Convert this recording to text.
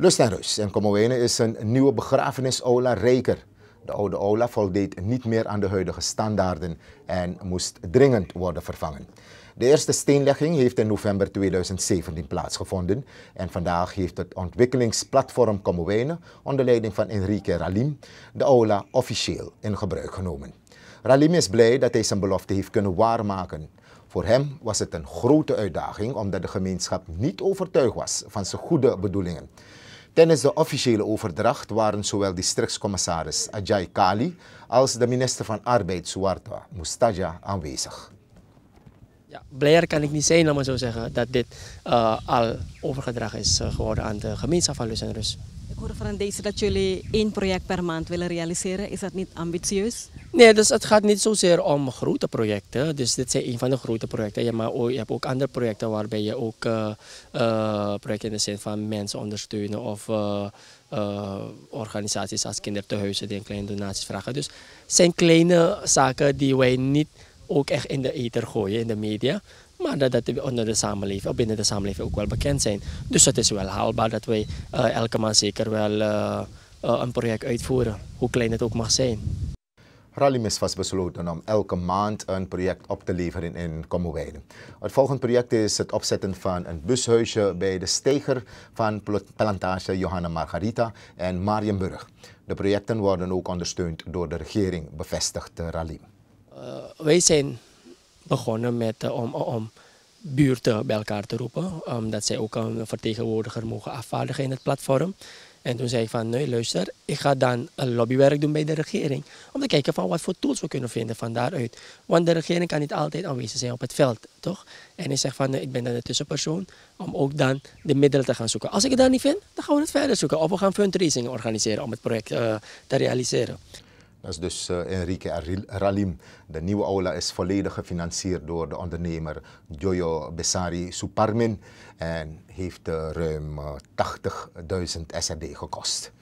Lust en rust in Komowene is een nieuwe begrafenisola rijker. De oude aula voldeed niet meer aan de huidige standaarden en moest dringend worden vervangen. De eerste steenlegging heeft in november 2017 plaatsgevonden en vandaag heeft het ontwikkelingsplatform Komowene onder leiding van Enrique Ralim de aula officieel in gebruik genomen. Ralim is blij dat hij zijn belofte heeft kunnen waarmaken. Voor hem was het een grote uitdaging omdat de gemeenschap niet overtuigd was van zijn goede bedoelingen. Tijdens de officiële overdracht waren zowel districtscommissaris Ajay Kali als de minister van Arbeid Suwarta Mustaja aanwezig. Ja, blijer kan ik niet zijn, laat maar zo zeggen, dat dit eh, al overgedragen is eh, geworden aan de gemeenschap van Lus en Rus. Ik hoorde van deze dat jullie één project per maand willen realiseren. Is dat niet ambitieus? Nee, dus het gaat niet zozeer om grote projecten. Dus dit zijn een van de grote projecten. Ja, maar je hebt ook andere projecten waarbij je ook eh, eh, projecten in de zin van mensen ondersteunen of eh, organisaties als kinderthuizen die een kleine donaties vragen. Dus het zijn kleine zaken die wij niet ook echt in de eter gooien, in de media. Maar dat, dat we onder de samenleving, binnen de samenleving ook wel bekend zijn. Dus het is wel haalbaar dat wij eh, elke maand zeker wel eh, eh, een project uitvoeren, hoe klein het ook mag zijn. Rallymis is vastbesloten om elke maand een project op te leveren in Kommerweide. Het volgende project is het opzetten van een bushuisje bij de steger van plantage Johanna Margarita en Marienburg. De projecten worden ook ondersteund door de regering, bevestigt Ralim. Eh, wij zijn begonnen met, eh, om, om buurten bij elkaar te roepen. Omdat zij ook een vertegenwoordiger mogen afvaardigen in het platform. En toen zei ik van, nee luister, ik ga dan lobbywerk doen bij de regering. Om te kijken van wat voor tools we kunnen vinden van daaruit. Want de regering kan niet altijd aanwezig zijn op het veld, toch? En ik zeg van, ik ben dan de tussenpersoon om ook dan de middelen te gaan zoeken. Als ik het dan niet vind, dan gaan we het verder zoeken. Of we gaan fundraising organiseren om het project eh, te realiseren. Dat is dus eh, Enrique Ralim. De nieuwe aula is volledig gefinancierd door de ondernemer Jojo Besari Suparmin en heeft eh, ruim 80.000 eh, SRD gekost.